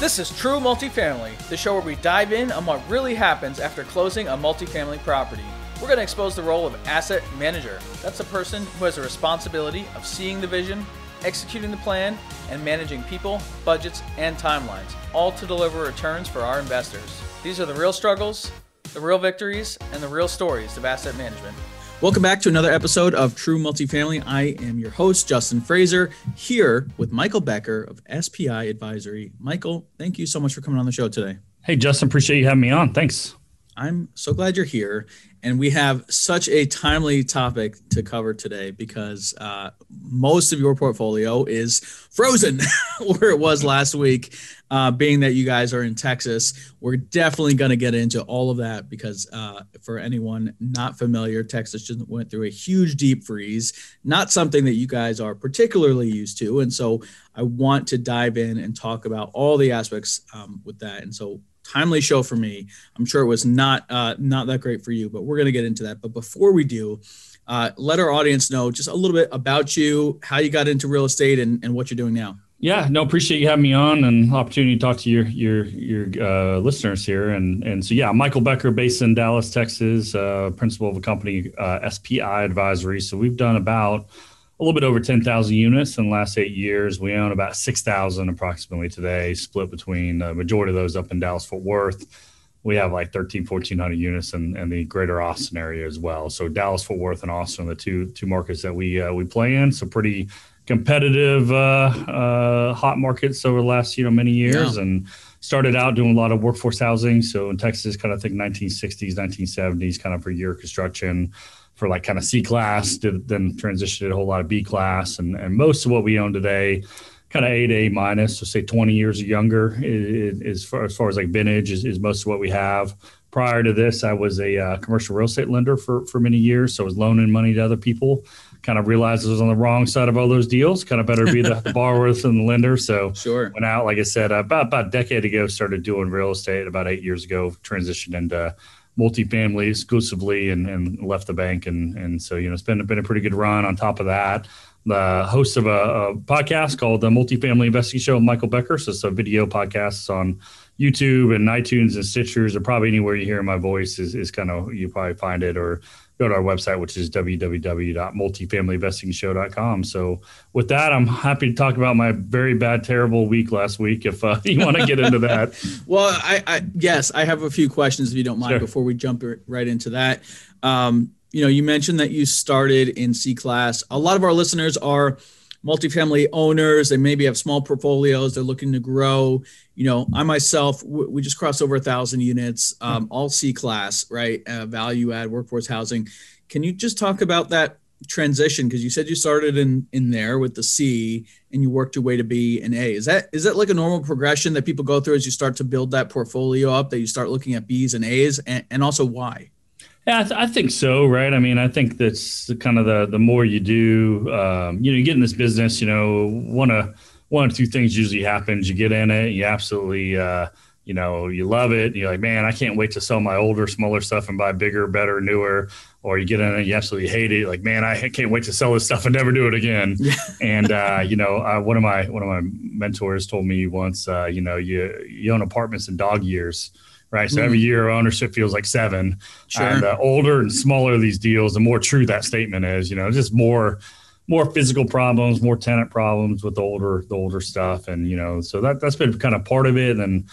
This is True Multifamily, the show where we dive in on what really happens after closing a multifamily property. We're going to expose the role of asset manager. That's a person who has the responsibility of seeing the vision, executing the plan, and managing people, budgets, and timelines, all to deliver returns for our investors. These are the real struggles, the real victories, and the real stories of asset management. Welcome back to another episode of True Multifamily. I am your host, Justin Fraser, here with Michael Becker of SPI Advisory. Michael, thank you so much for coming on the show today. Hey, Justin, appreciate you having me on. Thanks. I'm so glad you're here. And we have such a timely topic to cover today because uh, most of your portfolio is frozen where it was last week. Uh, being that you guys are in Texas, we're definitely going to get into all of that because uh, for anyone not familiar, Texas just went through a huge deep freeze, not something that you guys are particularly used to. And so I want to dive in and talk about all the aspects um, with that. And so timely show for me. I'm sure it was not uh, not that great for you, but we're going to get into that. But before we do, uh, let our audience know just a little bit about you, how you got into real estate, and, and what you're doing now. Yeah, no, appreciate you having me on and opportunity to talk to your your your uh, listeners here. And and so yeah, Michael Becker, based in Dallas, Texas, uh, principal of a company, uh, SPI Advisory. So we've done about a little bit over 10,000 units in the last eight years. We own about 6,000 approximately today, split between the majority of those up in Dallas, Fort Worth. We have like 13, 1400 units in, in the greater Austin area as well. So Dallas, Fort Worth, and Austin are the two two markets that we uh, we play in. So pretty competitive, uh, uh, hot markets over the last you know many years, yeah. and started out doing a lot of workforce housing. So in Texas, kind of think 1960s, 1970s, kind of for year construction for like kind of C class, did, then transitioned a whole lot of B class, and and most of what we own today, kind of A to A minus, so say 20 years or younger is, is far, as far as like vintage is, is most of what we have. Prior to this, I was a uh, commercial real estate lender for for many years, so I was loaning money to other people. Kind of realized I was on the wrong side of all those deals. Kind of better be the, the borrower than the lender. So sure, went out like I said about about a decade ago. Started doing real estate about eight years ago. Transitioned into multifamily exclusively and, and left the bank. And, and so, you know, it's been, been a pretty good run on top of that. The host of a, a podcast called the Multifamily Investing Show, Michael Becker. So it's a video podcast on YouTube and iTunes and Stitchers or probably anywhere you hear my voice is, is kind of, you probably find it or go to our website, which is www.multifamilyinvestingshow.com. So, with that, I'm happy to talk about my very bad, terrible week last week. If uh, you want to get into that, well, I, I, yes, I have a few questions if you don't mind sure. before we jump right into that. Um, you know, you mentioned that you started in C class. A lot of our listeners are multifamily owners. They maybe have small portfolios. They're looking to grow. You know, I myself, w- we just crossed over a thousand units, um, mm-hmm. all C class, right? Uh, value add workforce housing. Can you just talk about that transition? Because you said you started in in there with the C, and you worked your way to B and A. Is that is that like a normal progression that people go through as you start to build that portfolio up? That you start looking at Bs and As, and, and also why? Yeah, I, th- I, think so, right? I mean, I think that's kind of the the more you do, um, you know, you get in this business, you know, one of one or two things usually happens. You get in it, you absolutely, uh, you know, you love it. You're like, man, I can't wait to sell my older, smaller stuff and buy bigger, better, newer. Or you get in it, you absolutely hate it. Like, man, I can't wait to sell this stuff and never do it again. and uh, you know, uh, one of my one of my mentors told me once, uh, you know, you you own apartments in dog years right? So mm. every year ownership feels like seven. Sure. And the older and smaller these deals, the more true that statement is. You know, just more more physical problems, more tenant problems with the older the older stuff, and you know, so that that's been kind of part of it. And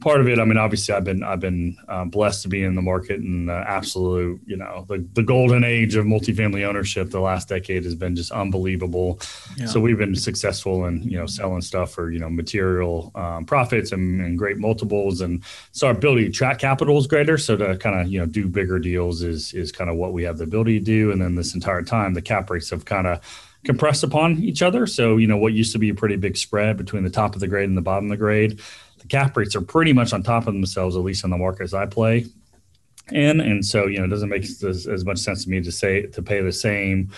part of it, I mean, obviously, I've been I've been uh, blessed to be in the market and the absolute, you know, the, the golden age of multifamily ownership. The last decade has been just unbelievable. Yeah. So we've been successful in you know selling stuff for you know material um, profits and, and, great multiples, and so our ability to track capital is greater. So to kind of you know do bigger deals is is kind of what we have the ability to do. And then this entire time, the cap rates have kind of compressed upon each other. So you know what used to be a pretty big spread between the top of the grade and the bottom of the grade the cap rates are pretty much on top of themselves, at least in the markets I play in. And so, you know, it doesn't make as, as much sense to me to say to pay the same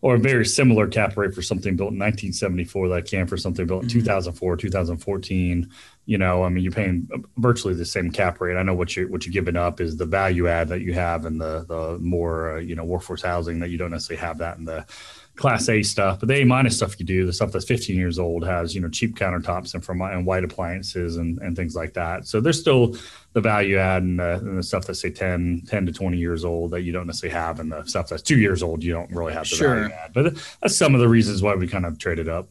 or a very similar cap rate for something built in 1974 that I can for something built in mm-hmm. 2004, 2014. You know, I mean, you're paying virtually the same cap rate. I know what you're what you're giving up is the value add that you have and the the more uh, you know workforce housing that you don't necessarily have that in the class A stuff, but the A minus stuff you do, the stuff that's 15 years old has, you know, cheap countertops and from and white appliances and, and things like that. So there's still the value add and the, and the stuff that's say 10, 10 to 20 years old that you don't necessarily have and the stuff that's two years old, you don't really have the sure. value add, but that's some of the reasons why we kind of traded up.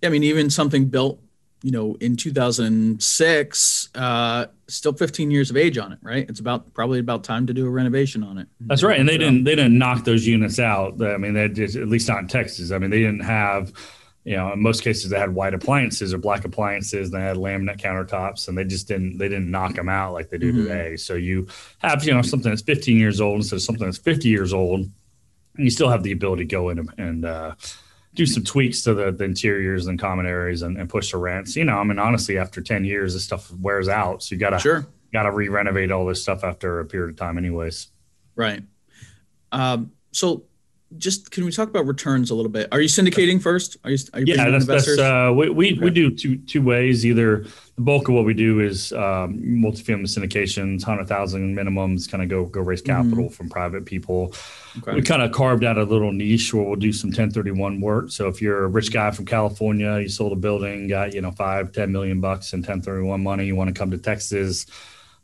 Yeah. I mean, even something built, you know, in 2006, uh, still 15 years of age on it, right? It's about probably about time to do a renovation on it. That's right. And they didn't they didn't knock those units out. I mean, they just at least not in Texas. I mean, they didn't have you know, in most cases they had white appliances or black appliances. They had laminate countertops, and they just didn't they didn't knock them out like they do mm-hmm. today. So you have you know something that's 15 years old instead of something that's 50 years old, and you still have the ability to go in and, and uh, do some tweaks to the, the interiors and common areas and, and, push the rents. You know, I mean, honestly, after 10 years, this stuff wears out. So you gotta, sure. gotta re-renovate all this stuff after a period of time anyways. Right. Um, so just can we talk about returns a little bit? Are you syndicating first? Are you? Are you yeah, that's, that's uh, we we, okay. we do two two ways. Either the bulk of what we do is um, multifamily syndications, hundred thousand minimums, kind of go go raise mm-hmm. capital mm-hmm. from private people. Okay. We kind of carved out a little niche where we'll do some ten thirty one work. So if you're a rich guy from California, you sold a building, got you know five ten million bucks in ten thirty one money, you want to come to Texas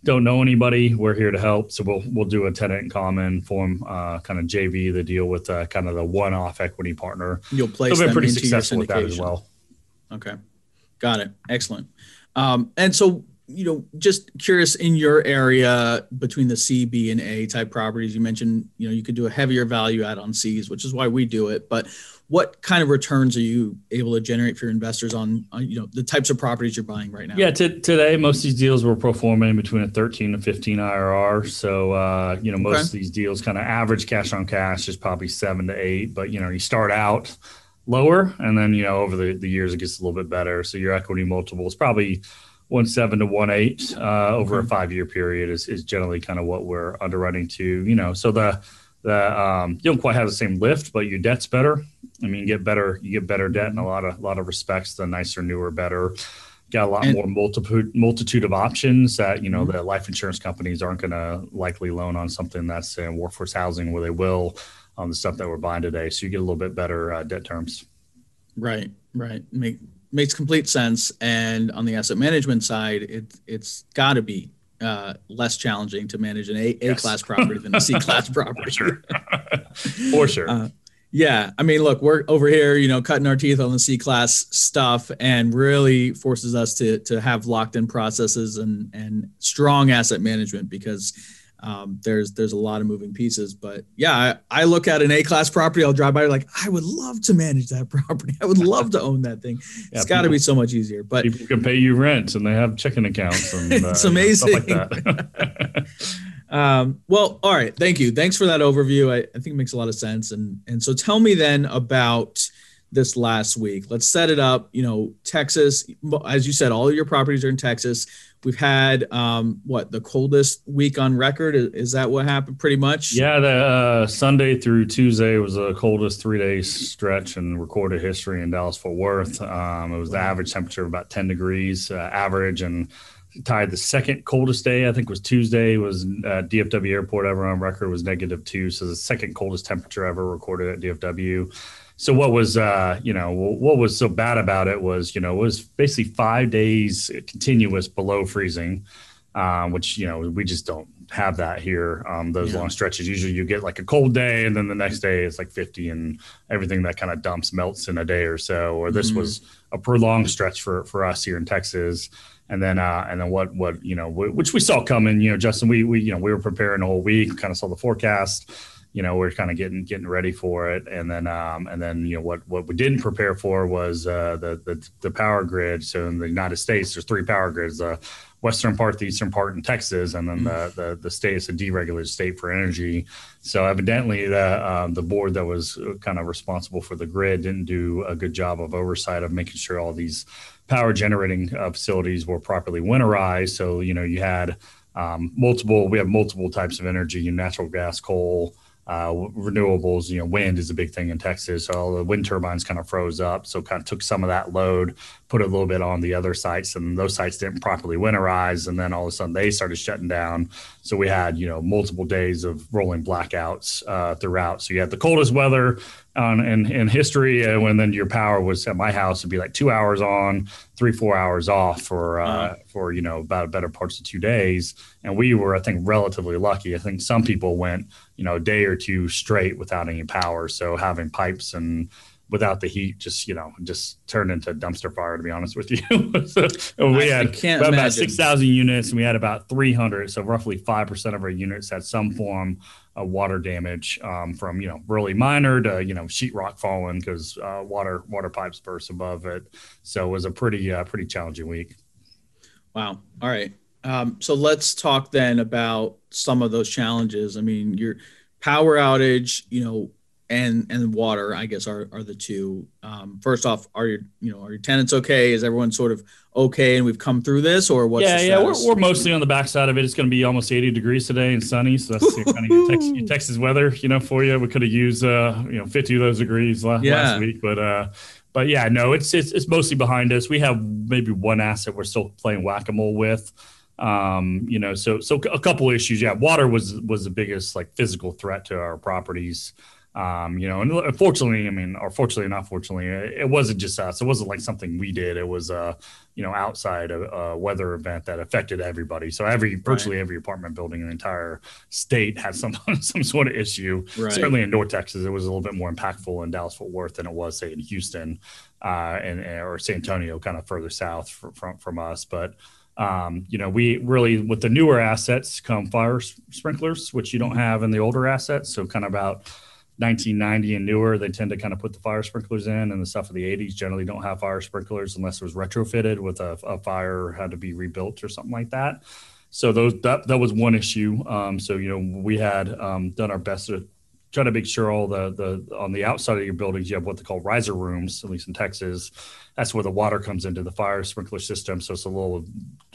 don't know anybody, we're here to help. So we'll we'll do a tenant in common, form uh, kind of JV the deal with uh, kind of the one-off equity partner. You'll place. So we're pretty successful with that as well. Okay, got it. Excellent. Um, and so you know, just curious in your area between the C, B, and A type properties. You mentioned you know you could do a heavier value add on C's, which is why we do it. But what kind of returns are you able to generate for your investors on, on you know the types of properties you're buying right now? Yeah, t- today most of these deals were performing between a 13 to 15 IRR. So uh, you know most okay. of these deals kind of average cash on cash is probably seven to eight. But you know you start out lower, and then you know over the, the years it gets a little bit better. So your equity multiple is probably one seven to one eight uh, over okay. a five year period is is generally kind of what we're underwriting to. You know so the that um, you don't quite have the same lift, but your debt's better. I mean, you get better, you get better debt in a lot of a lot of respects. The nicer, newer, better. Got a lot and, more multitude multitude of options that you know mm-hmm. the life insurance companies aren't going to likely loan on something that's in workforce housing where they will on the stuff that we're buying today. So you get a little bit better uh, debt terms. Right, right. Make, makes complete sense. And on the asset management side, it it's got to be uh, less challenging to manage an A, yes. a class property than a C class property. For sure. For sure. Uh, yeah, I mean, look, we're over here, you know, cutting our teeth on the C class stuff, and really forces us to to have locked in processes and and strong asset management because um, there's there's a lot of moving pieces. But yeah, I, I look at an A class property, I'll drive by like I would love to manage that property. I would love to own that thing. yeah, it's got to be so much easier. But people can pay you rent and they have checking accounts. And, uh, it's amazing. You know, like um, well, all right. Thank you. Thanks for that overview. I, I think it makes a lot of sense. And and so tell me then about this last week. Let's set it up. You know, Texas, as you said, all of your properties are in Texas. We've had um, what the coldest week on record. Is, that what happened? Pretty much. Yeah, the uh, Sunday through Tuesday was the coldest three day stretch in recorded history in Dallas Fort Worth. Um, it was the average temperature of about ten degrees uh, average and tied the second coldest day. I think was Tuesday. Was uh, DFW Airport ever on record was negative two, so the second coldest temperature ever recorded at DFW so what was uh, you know what was so bad about it was you know it was basically five days continuous below freezing, um, which you know we just don't have that here. Um, those yeah. long stretches usually you get like a cold day and then the next day it's like 50 and everything that kind of dumps melts in a day or so. Or this mm-hmm. was a prolonged stretch for for us here in Texas. And then, uh, and then what, what, you know, w- which we saw coming, you know, Justin, we, we, you know, we were preparing a whole week, kind of saw the forecast, you know, we are kind of getting getting ready for it, and then um, and then you know what what we didn't prepare for was uh, the, the the power grid. So in the United States, there's three power grids: the western part, the eastern part, in Texas, and then hmm. the the, the state is a deregulated state for energy. So evidently, the uh, the board that was uh, kind of responsible for the grid didn't do a good job of oversight of making sure all these power generating uh, facilities were properly winterized. So you know you had um, multiple we have multiple types of energy: natural gas, coal uh, renewables, you know, wind is a big thing in Texas. So all the wind turbines kind of froze up. So kind of took some of that load put a little bit on the other sites and those sites didn't properly winterize and then all of a sudden they started shutting down so we had you know multiple days of rolling blackouts uh, throughout so you had the coldest weather in, in history and uh, when then your power was at my house it would be like two hours on three four hours off for uh, mm. for you know about better parts of two days and we were i think relatively lucky i think some people went you know a day or two straight without any power so having pipes and without the heat, just you know, just turned into a dumpster fire. To be honest with you, so we I had about six thousand units, and we had about three hundred, so roughly five percent of our units had some form of water damage, um, from you know really minor to you know sheetrock falling because uh, water water pipes burst above it. So it was a pretty uh, pretty challenging week. Wow. All right. Um, so let's talk then about some of those challenges. I mean, your power outage, you know, and and water, I guess, are are the two. Um, first off, are your you know are your tenants okay? Is everyone sort of okay, and we've come through this, or what's yeah yeah? We're, we're mostly on the backside of it. It's going to be almost 80 degrees today and sunny, so that's kind of your Texas, your Texas, weather, you know, for you. We could have used uh, you know 50 of those degrees last, yeah. last week, but uh, but yeah, no, it's it's it's mostly behind us. We have maybe one asset we're still playing whack a mole with. Um, you know, so so a couple issues. Yeah, water was was the biggest like physical threat to our properties. Um, you know, and unfortunately, uh, I mean, or fortunately, not fortunately, uh, it wasn't just us. It wasn't like something we did. It was, uh, you know, outside a, a weather event that affected everybody. So every virtually right. every apartment building in the entire state had some some sort of issue. Right. Certainly in North Texas, it was a little bit more impactful in Dallas Fort Worth than it was say in Houston, uh, and or San Antonio, kind of further south from from, from us, but. Um, you know, we really with the newer assets come fire sprinklers, which you don't mm-hmm. have in the older assets. So kind of about 1990 and newer, they tend to kind of put the fire sprinklers in, and the stuff of the 80s generally don't have fire sprinklers unless it was retrofitted with a, a fire had to be rebuilt or something like that. So those that that was one issue. Um, so you know we had um, done our best to trying to make sure all the the on the outside of your buildings you have what they call riser rooms at least in texas that's where the water comes into the fire sprinkler system so it's a little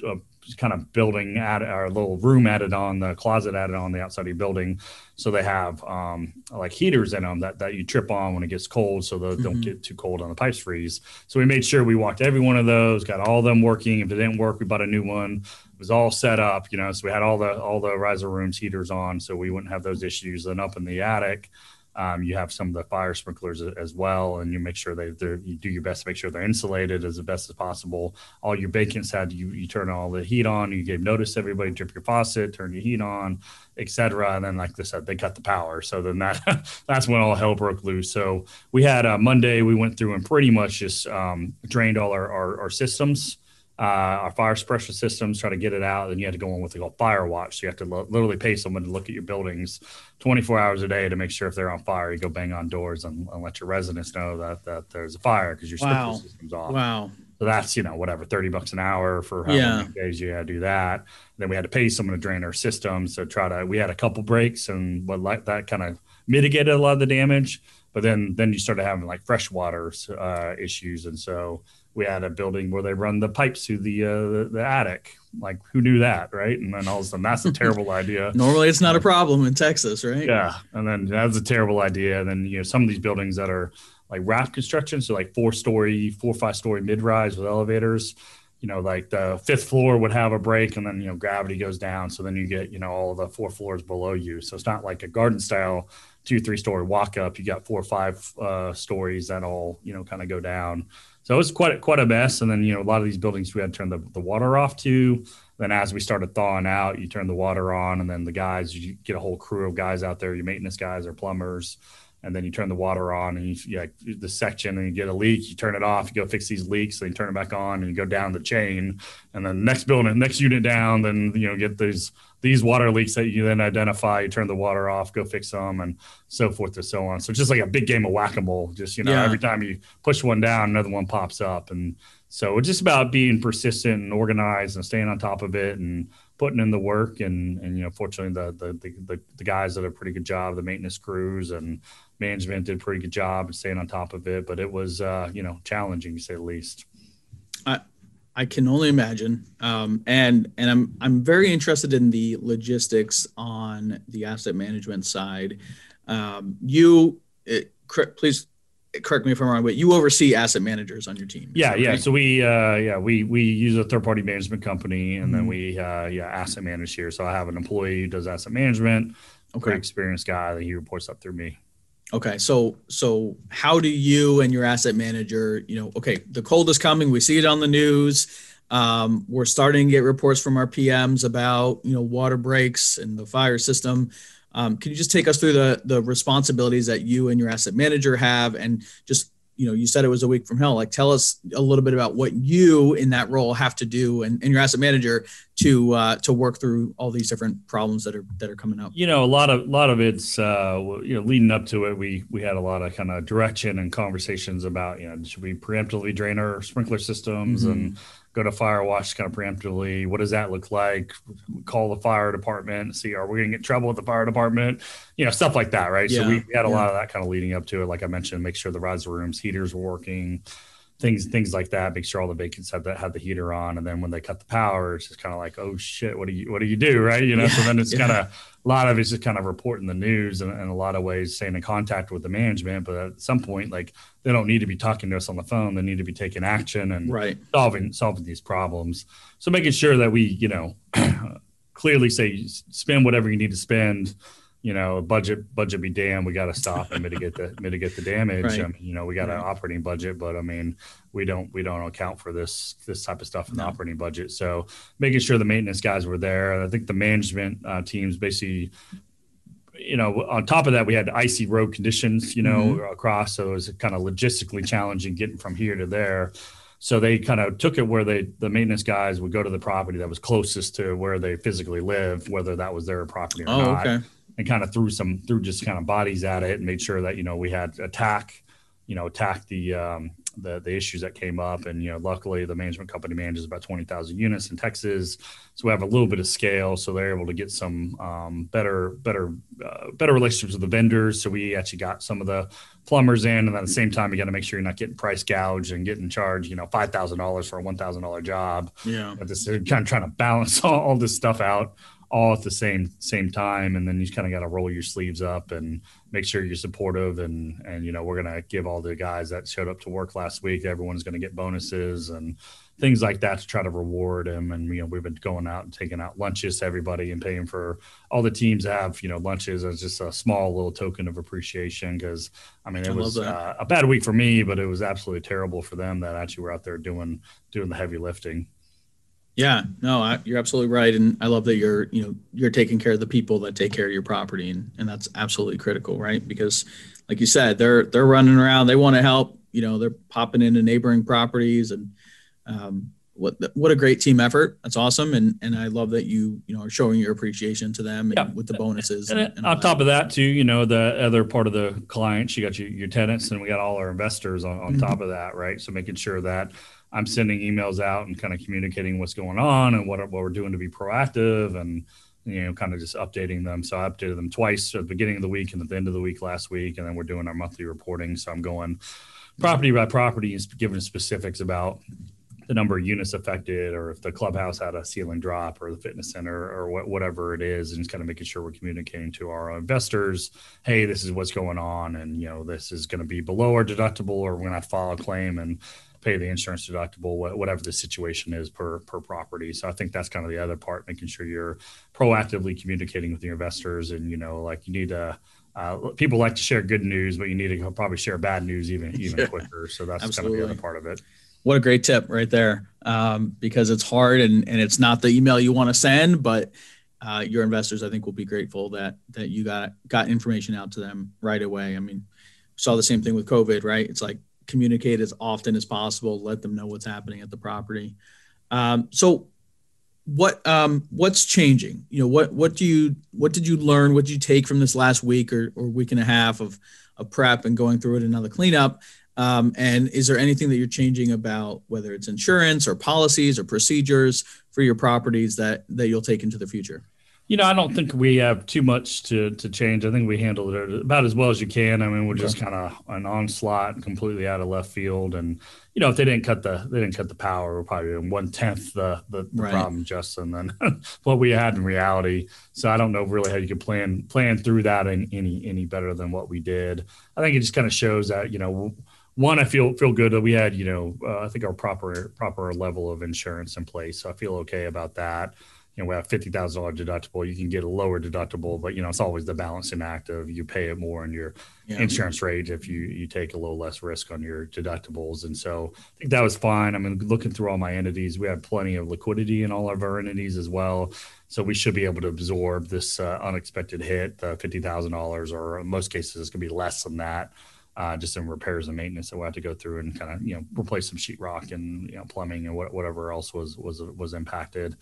uh, kind of building at or a little room added on the closet added on the outside of your building so they have um, like heaters in them that, that you trip on when it gets cold so they mm-hmm. don't get too cold on the pipes freeze so we made sure we walked every one of those got all of them working if it didn't work we bought a new one it was all set up, you know, so we had all the all the riser rooms heaters on, so we wouldn't have those issues. Then up in the attic, um, you have some of the fire sprinklers as well, and you make sure they you do your best to make sure they're insulated as the best as possible. All your vacants had you you turn all the heat on. You gave notice everybody drip your faucet, turn your heat on, etc. And then like I said, they cut the power, so then that that's when all hell broke loose. So we had uh, Monday we went through and pretty much just um, drained all our, our, our systems uh, our fire suppression systems, try to get it out. Then you had to go on with a fire watch. So you have to lo- literally pay someone to look at your buildings 24 hours a day to make sure if they're on fire. You go bang on doors and, and let your residents know that, that there's a fire because your wow. system's off. Wow. So that's you know whatever thirty bucks an hour for how yeah. many days you had to do that. And then we had to pay someone to drain our system. So try to we had a couple breaks and what like that kind of mitigated a lot of the damage. But then then you started having like fresh water uh, issues, and so we had a building where they run the pipes through the uh, the, the attic. Like, who knew that, right? And then all of a sudden, that's a terrible idea. Normally, it's not a problem in Texas, right? Yeah, and then that's a terrible idea. And then you know, some of these buildings that are like raft construction, so like four story, four five story mid rise with elevators. You know, like the fifth floor would have a break, and then you know gravity goes down, so then you get you know all the four floors below you. So it's not like a garden style two three story walk up you got four or five uh, stories that all you know kind of go down so it's quite quite a mess and then you know a lot of these buildings we had to turn the, the water off to then as we started thawing out you turn the water on and then the guys you get a whole crew of guys out there your maintenance guys or plumbers and then you turn the water on and you, you like, the section and you get a leak you turn it off you go fix these leaks then you turn it back on and you go down the chain and then next building next unit down then you know get these these water leaks that you then identify you turn the water off go fix them and so forth and so on so it's just like a big game of whack-a-mole just you know yeah. every time you push one down another one pops up and so it's just about being persistent and organized and staying on top of it and putting in the work and and you know fortunately the the the, the guys did a pretty good job the maintenance crews and management did a pretty good job of staying on top of it but it was uh, you know challenging to say the least i i can only imagine um, and and i'm i'm very interested in the logistics on the asset management side um, you it, please correct me if I'm wrong, but you oversee asset managers on your team. Yeah, yeah. Right? So we, uh, yeah, we we use a third party management company, and mm-hmm. then we, uh, yeah, asset manage here. So I have an employee who does asset management. Okay. Pretty experienced guy that he reports up through me. Okay, so so how do you and your asset manager, you know, okay, the cold is coming. We see it on the news. Um, we're starting to get reports from our PMs about you know water breaks and the fire system. Um, can you just take us through the the responsibilities that you and your asset manager have, and just you know, you said it was a week from hell. Like, tell us a little bit about what you in that role have to do, and, and your asset manager to uh, to work through all these different problems that are that are coming up. You know, a lot of a lot of it's uh, you know leading up to it. We we had a lot of kind of direction and conversations about you know should we preemptively drain our sprinkler systems mm-hmm. and go to fire watch kind of preemptively what does that look like call the fire department see are we going to get trouble with the fire department you know stuff like that right yeah, so we had a yeah. lot of that kind of leading up to it like i mentioned make sure the riser rooms heaters were working things things like that. Make sure all the vacants have that Have the heater on, and then when they cut the power, it's just kind of like, oh shit, what do you what do you do, right? You know. Yeah, so then it's yeah. kind of a lot of it's just kind of reporting the news, and, and a lot of ways staying in contact with the management. But at some point, like they don't need to be talking to us on the phone. They need to be taking action and right. solving solving these problems. So making sure that we, you know, clearly say spend whatever you need to spend you know, budget budget be damned. We got to stop and mitigate the mitigate the damage. Right. I mean, you know, we got right. an operating budget, but I mean, we don't we don't account for this this type of stuff in no. the operating budget. So making sure the maintenance guys were there. I think the management uh, teams basically you know, on top of that, we had icy road conditions, you know, mm-hmm. across. So it was kind of logistically challenging getting from here to there. So they kind of took it where they the maintenance guys would go to the property that was closest to where they physically live, whether that was their property or oh, not. Okay and kind of threw some threw just kind of bodies at it and made sure that you know we had attack you know attack the um, the, the issues that came up and you know luckily the management company manages about 20,000 units in Texas so we have a little bit of scale so they're able to get some um, better better uh, better relationships with the vendors so we actually got some of the plumbers in and at the same time you got to make sure you're not getting price gouged and getting charged you know $5,000 for a $1,000 job yeah but this is kind of trying to balance all, all this stuff out all at the same same time and then you kind of got to roll your sleeves up and make sure you're supportive and and you know we're going to give all the guys that showed up to work last week everyone's going to get bonuses and things like that to try to reward them and you know we've been going out and taking out lunches to everybody and paying for all the teams have you know lunches as just a small little token of appreciation because i mean it I was uh, a bad week for me but it was absolutely terrible for them that actually were out there doing doing the heavy lifting yeah, no, I, you're absolutely right, and I love that you're you know you're taking care of the people that take care of your property, and and that's absolutely critical, right? Because, like you said, they're they're running around, they want to help, you know, they're popping into neighboring properties, and um, what what a great team effort. That's awesome, and and I love that you you know are showing your appreciation to them yeah. with the bonuses. And, and, and on top that. of that, too, you know, the other part of the clients, you got your, your tenants, and we got all our investors on, on mm-hmm. top of that, right? So making sure that I'm sending emails out and kind of communicating what's going on and what, what we're doing to be proactive and, you know, kind of just updating them. So I updated them twice at the beginning of the week and at the end of the week last week. And then we're doing our monthly reporting. So I'm going property by property and giving specifics about the number of units affected or if the clubhouse had a ceiling drop or the fitness center or what, whatever it is and just kind of making sure we're communicating to our investors hey this is what's going on and you know this is going to be below our deductible or we're going to file a claim and pay the insurance deductible, whatever the situation is per per property. So I think that's kind of the other part, making sure you're proactively communicating with your investors, and you know, like you need to. Uh, people like to share good news, but you need to probably share bad news even even yeah. quicker. So that's Absolutely. kind of the other part of it. What a great tip right there, um, because it's hard and and it's not the email you want to send, but uh, your investors I think will be grateful that that you got got information out to them right away. I mean, saw the same thing with COVID, right? It's like communicate as often as possible, let them know what's happening at the property. Um, so what um, what's changing? You know, what what do you what did you learn? What did you take from this last week or, or week and a half of a prep and going through it another cleanup? Um, and is there anything that you're changing about whether it's insurance or policies or procedures for your properties that that you'll take into the future? You know, I don't think we have too much to to change. I think we handled it about as well as you can. I mean, we're just kind of an onslaught, completely out of left field, and you know, if they didn't cut the they didn't cut the power, we're probably doing one tenth the the, the right. problem, Justin, than what we had in reality. So I don't know really how you could plan plan through that in any any better than what we did. I think it just kind of shows that you know one, I feel feel good that we had, you know, uh, I think our proper proper level of insurance in place, so I feel okay about that you know, we have fifty thousand dollar deductible. You can get a lower deductible, but you know, it's always the balancing act of you pay it more in your yeah. insurance rate if you you take a little less risk on your deductibles. And so I think that was fine. I mean, looking through all my entities, we have plenty of liquidity in all of our entities as well, so we should be able to absorb this uh, unexpected hit, the uh, fifty thousand dollars, or in most cases, it's going to be less than that. Uh, just in repairs and maintenance that we will have to go through and kind of you know replace some sheetrock and you know plumbing and what, whatever else was was was impacted.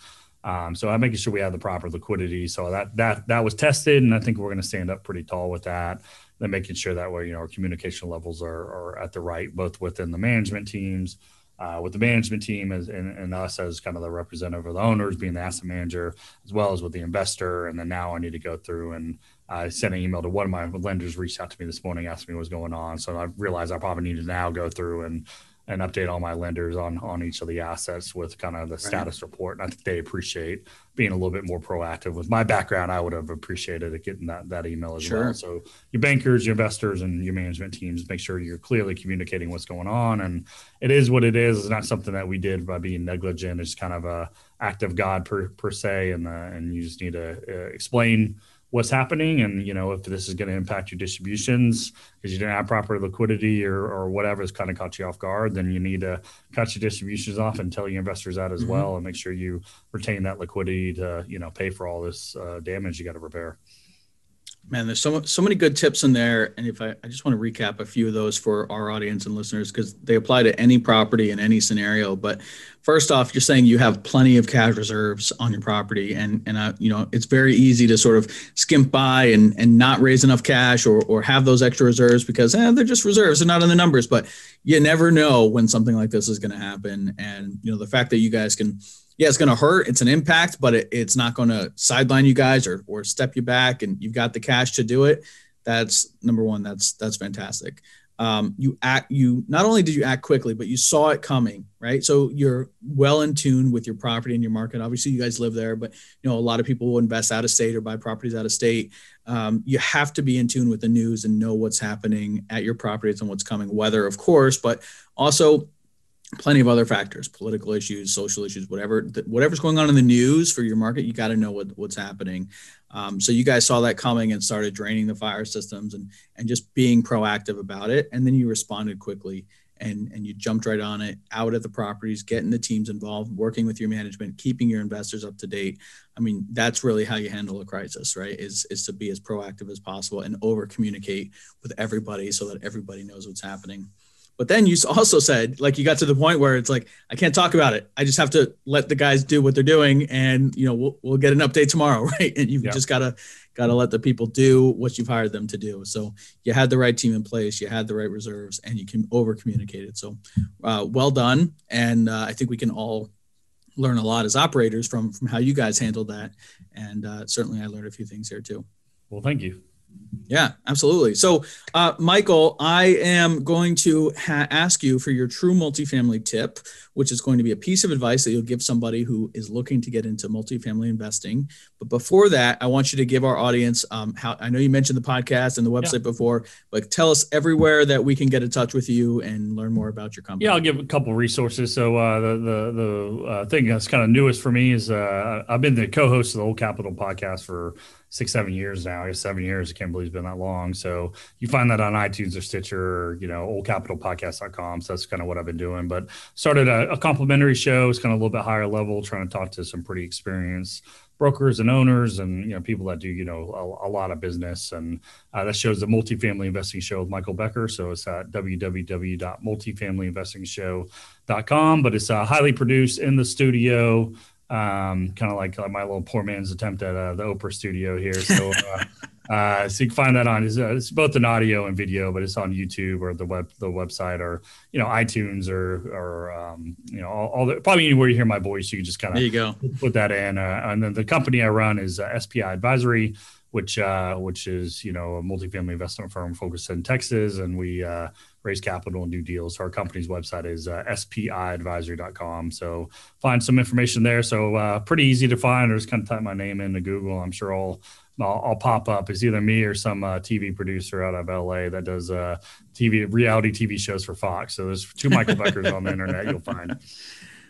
Um, so I'm making sure we have the proper liquidity. So that that that was tested, and I think we're going to stand up pretty tall with that. Then making sure that way, you know, our communication levels are, are at the right, both within the management teams, uh, with the management team as, and, and, us as kind of the representative of the owners being the asset manager as well as with the investor and then now i need to go through and i uh, sent an email to one of my lenders reached out to me this morning asking me what's going on so i realized i probably need to now go through and and update all my lenders on on each of the assets with kind of the status report. And I think they appreciate being a little bit more proactive. With my background, I would have appreciated getting that that email as sure. well. So your bankers, your investors, and your management teams make sure you're clearly communicating what's going on. And it is what it is. It's not something that we did by being negligent. It's kind of a act of God per, per se, and uh, and you just need to uh, explain what's happening and you know if this is going to impact your distributions because you didn't have proper liquidity or, or whatever has kind of caught you off guard then you need to cut your distributions off and tell your investors that as mm-hmm. well and make sure you retain that liquidity to you know pay for all this uh, damage you got to repair man there's so, so many good tips in there and if I, I just want to recap a few of those for our audience and listeners because they apply to any property in any scenario but first off you're saying you have plenty of cash reserves on your property and and I, uh, you know it's very easy to sort of skimp by and and not raise enough cash or or have those extra reserves because eh, they're just reserves they're not in the numbers but you never know when something like this is going to happen and you know the fact that you guys can yeah, it's going to hurt. It's an impact, but it, it's not going to sideline you guys or, or step you back. And you've got the cash to do it. That's number one. That's that's fantastic. Um, you act. You not only did you act quickly, but you saw it coming, right? So you're well in tune with your property and your market. Obviously, you guys live there, but you know a lot of people will invest out of state or buy properties out of state. Um, you have to be in tune with the news and know what's happening at your properties and what's coming. Weather, of course, but also plenty of other factors, political issues, social issues, whatever, th- whatever's going on in the news for your market, you got to know what, what's happening. Um, so you guys saw that coming and started draining the fire systems and, and just being proactive about it. And then you responded quickly and, and you jumped right on it out at the properties, getting the teams involved, working with your management, keeping your investors up to date. I mean, that's really how you handle a crisis, right? Is, is to be as proactive as possible and over communicate with everybody so that everybody knows what's happening. But then you also said, like, you got to the point where it's like, I can't talk about it. I just have to let the guys do what they're doing, and you know, we'll, we'll get an update tomorrow, right? And you've yeah. just gotta gotta let the people do what you've hired them to do. So you had the right team in place, you had the right reserves, and you can over communicate it. So uh, well done, and uh, I think we can all learn a lot as operators from from how you guys handled that, and uh, certainly I learned a few things here too. Well, thank you. Yeah, absolutely. So, uh, Michael, I am going to ha- ask you for your true multifamily tip, which is going to be a piece of advice that you'll give somebody who is looking to get into multifamily investing. But before that, I want you to give our audience um, how I know you mentioned the podcast and the website yeah. before, but tell us everywhere that we can get in touch with you and learn more about your company. Yeah, I'll give a couple resources. So, uh, the the, the uh, thing that's kind of newest for me is uh, I've been the co host of the Old Capital podcast for six, seven years now. Seven years. I can't believe it's been that long. So you find that on iTunes or Stitcher, or, you know, oldcapitalpodcast.com. So that's kind of what I've been doing. But started a, a complimentary show. It's kind of a little bit higher level, trying to talk to some pretty experienced brokers and owners and you know people that do you know a, a lot of business and uh, that shows the multifamily investing show with michael becker so it's at www.multifamilyinvestingshow.com but it's uh, highly produced in the studio um, kind of like, uh, my little poor man's attempt at uh, the Oprah studio here. So, uh, uh, so you can find that on it's, uh, it's, both an audio and video, but it's on YouTube or the web the website or you know iTunes or or um, you know all, all the, probably anywhere you hear my voice, you can just kind of there you go put that in. Uh, and then the company I run is SPI Advisory. Which, which is you know a multifamily investment firm focused in Texas, and we raise capital and do deals. So our company's website is uh, spiadvisory.com. So find some information there. So uh, pretty easy to find. Or just kind of type my name into Google. I'm sure I'll I'll, I'll pop up. It's either me or some uh, TV producer out of LA that does uh, TV reality TV shows for Fox. So there's two Michael Beckers on the internet. You'll find.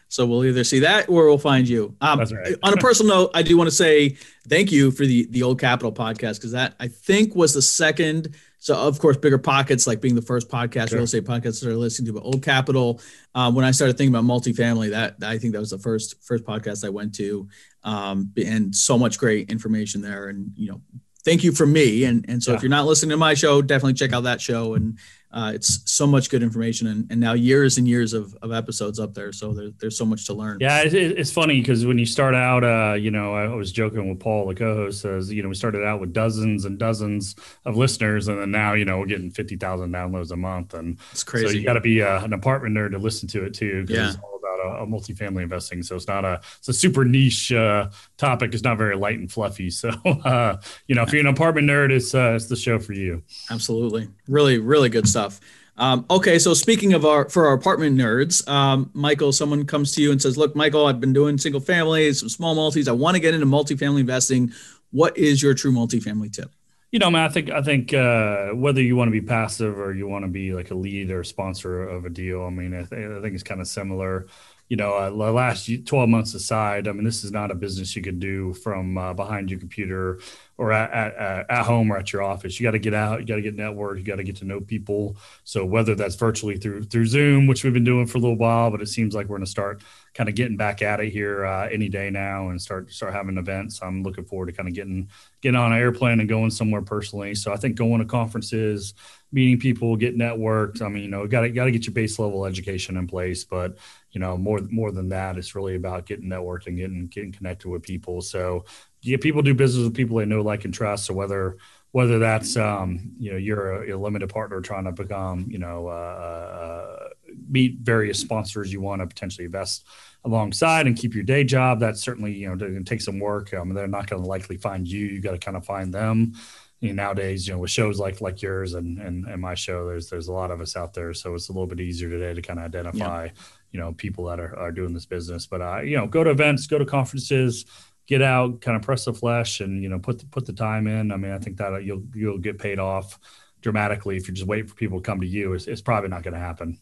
So we'll either see that or we'll find you. Um, right. on a personal note, I do want to say thank you for the the Old Capital podcast because that I think was the second so of course, bigger pockets like being the first podcast sure. real estate podcast that I listened to, but Old Capital. Um, when I started thinking about multifamily, that I think that was the first first podcast I went to, um, and so much great information there. And you know, thank you for me. And and so yeah. if you're not listening to my show, definitely check out that show and uh, it's so much good information and, and now years and years of, of episodes up there so there, there's so much to learn yeah it, it's funny because when you start out uh, you know i was joking with paul the co-host says you know we started out with dozens and dozens of listeners and then now you know we're getting 50000 downloads a month and it's crazy so you got to be uh, an apartment nerd to listen to it too yeah a multifamily investing. So it's not a it's a super niche uh, topic. It's not very light and fluffy. So uh, you know, if you're an apartment nerd, it's uh, it's the show for you. Absolutely, really, really good stuff. Um, okay, so speaking of our for our apartment nerds, um, Michael, someone comes to you and says, "Look, Michael, I've been doing single families, some small multis. I want to get into multifamily investing. What is your true multifamily tip?" you know, man, I think I think uh, whether you want to be passive or you want to be like a lead or sponsor of a deal, I mean, I, th- I think it's kind of similar you know, uh, last 12 months aside, I mean, this is not a business you could do from uh, behind your computer or at, at, at, home or at your office. You got to get out, you got to get networked, you got to get to know people. So whether that's virtually through through Zoom, which we've been doing for a little while, but it seems like we're going to start kind of getting back at it here uh, any day now and start start having events. I'm looking forward to kind of getting getting on an airplane and going somewhere personally. So I think going to conferences, meeting people, get networked. I mean, you know, got to got to get your base level education in place, but you know, more more than that, it's really about getting networked and getting getting connected with people. So, yeah, people do business with people they know, like, and trust. So whether whether that's um, you know you're a, a, limited partner trying to become you know uh, uh meet various sponsors you want to potentially invest alongside and keep your day job. That's certainly you know going to take some work. Um, they're not going to likely find you. You got to kind of find them you know, nowadays, you know, with shows like like yours and, and and my show, there's there's a lot of us out there, so it's a little bit easier today to kind of identify, yeah. you know, people that are, are doing this business. But uh, you know, go to events, go to conferences, get out, kind of press the flesh, and you know, put the, put the time in. I mean, I think that uh, you'll you'll get paid off dramatically if you just wait for people to come to you. It's, it's probably not going to happen.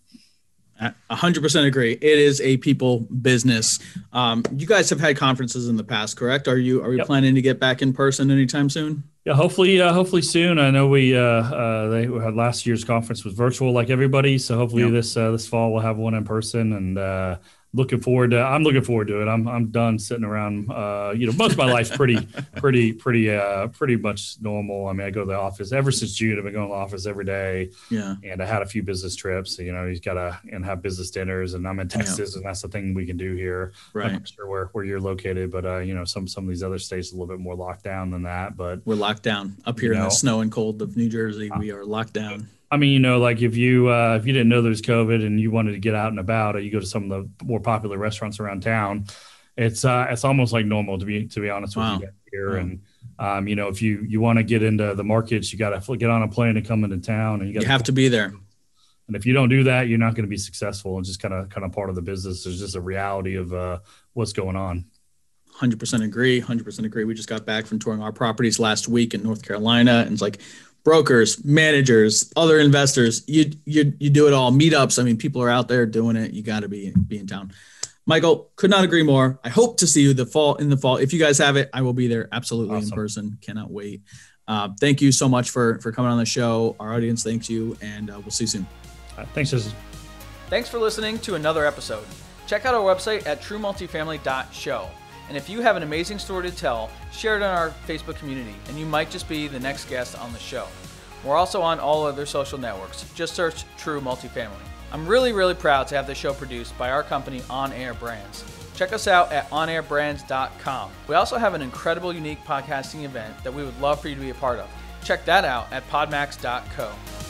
100% agree. It is a people business. Um, you guys have had conferences in the past, correct? Are you are you yep. planning to get back in person anytime soon? Yeah, hopefully, uh, hopefully soon. I know we uh, uh, they had last year's conference was virtual, like everybody. So hopefully yep. this uh, this fall we'll have one in person, and uh, looking forward to I'm looking forward to it. I'm I'm done sitting around. Uh, you know, most of my life's pretty pretty pretty uh, pretty much normal. I mean, I go to the office ever since June. I've been going to the office every day. Yeah. And I had a few business trips. You know, he's got to and have business dinners. And I'm in Texas, yeah. and that's the thing we can do here. Right. I'm sure where, where you're located, but uh, you know, some some of these other states a little bit more locked down than that. But we're locked down up here in know, the snow and cold of New Jersey. Uh, we are locked down. I mean, you know, like if you uh, if you didn't know there was COVID and you wanted to get out and about, or you go to some of the more popular restaurants around town, it's uh, it's almost like normal to be to be honest wow. with you here. Wow. And um, you know, if you you want to get into the markets, you got to get on a plane to come into town, and you, you have to be there. And if you don't do that, you're not going to be successful. And just kind of kind of part of the business. There's just a reality of uh, what's going on. 100% agree. 100% agree. We just got back from touring our properties last week in North Carolina, and it's like brokers, managers, other investors. You you you do it all. Meetups. I mean, people are out there doing it. You got to be be in town. Michael, could not agree more. I hope to see you the fall in the fall. If you guys have it, I will be there absolutely awesome. in person. Cannot wait. Uh, thank you so much for for coming on the show. Our audience thanks you, and uh, we'll see you soon. Right, thanks, Susan. Thanks for listening to another episode. Check out our website at truemultifamily.show. And if you have an amazing story to tell, share it on our Facebook community, and you might just be the next guest on the show. We're also on all other social networks. Just search True Multifamily. I'm really, really proud to have this show produced by our company, On Air Brands. Check us out at onairbrands.com. We also have an incredible, unique podcasting event that we would love for you to be a part of. Check that out at podmax.co.